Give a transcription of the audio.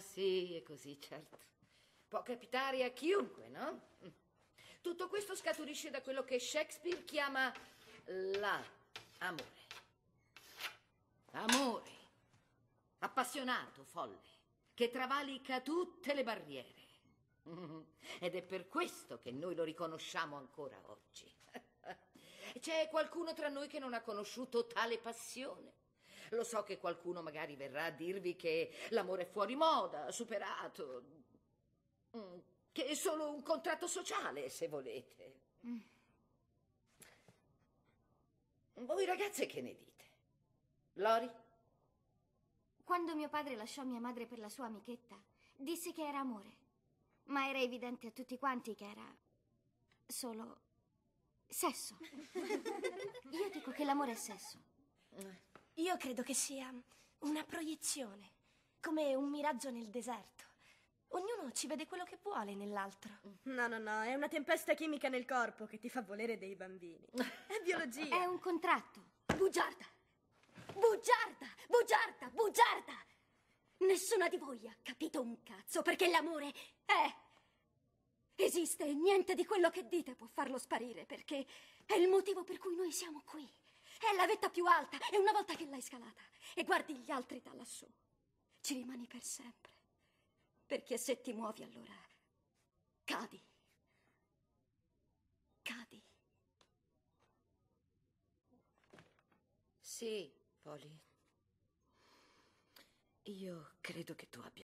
sì, è così, certo. Può capitare a chiunque, no? Tutto questo scaturisce da quello che Shakespeare chiama l'amore. Amore, appassionato, folle, che travalica tutte le barriere. Ed è per questo che noi lo riconosciamo ancora oggi. C'è qualcuno tra noi che non ha conosciuto tale passione? Lo so che qualcuno magari verrà a dirvi che l'amore è fuori moda, superato, mm, che è solo un contratto sociale, se volete. Mm. Voi ragazze che ne dite? Lori? Quando mio padre lasciò mia madre per la sua amichetta, disse che era amore, ma era evidente a tutti quanti che era solo sesso. Io dico che l'amore è sesso. Io credo che sia una proiezione, come un miraggio nel deserto. Ognuno ci vede quello che vuole nell'altro. No, no, no, è una tempesta chimica nel corpo che ti fa volere dei bambini. È biologia. È un contratto. Bugiarda! Bugiarda! Bugiarda! Bugiarda! Nessuna di voi ha capito un cazzo perché l'amore è... Esiste e niente di quello che dite può farlo sparire perché è il motivo per cui noi siamo qui. È la vetta più alta e una volta che l'hai scalata e guardi gli altri da lassù, ci rimani per sempre. Perché se ti muovi allora cadi. Cadi. Sì, Polly. Io credo che tu abbia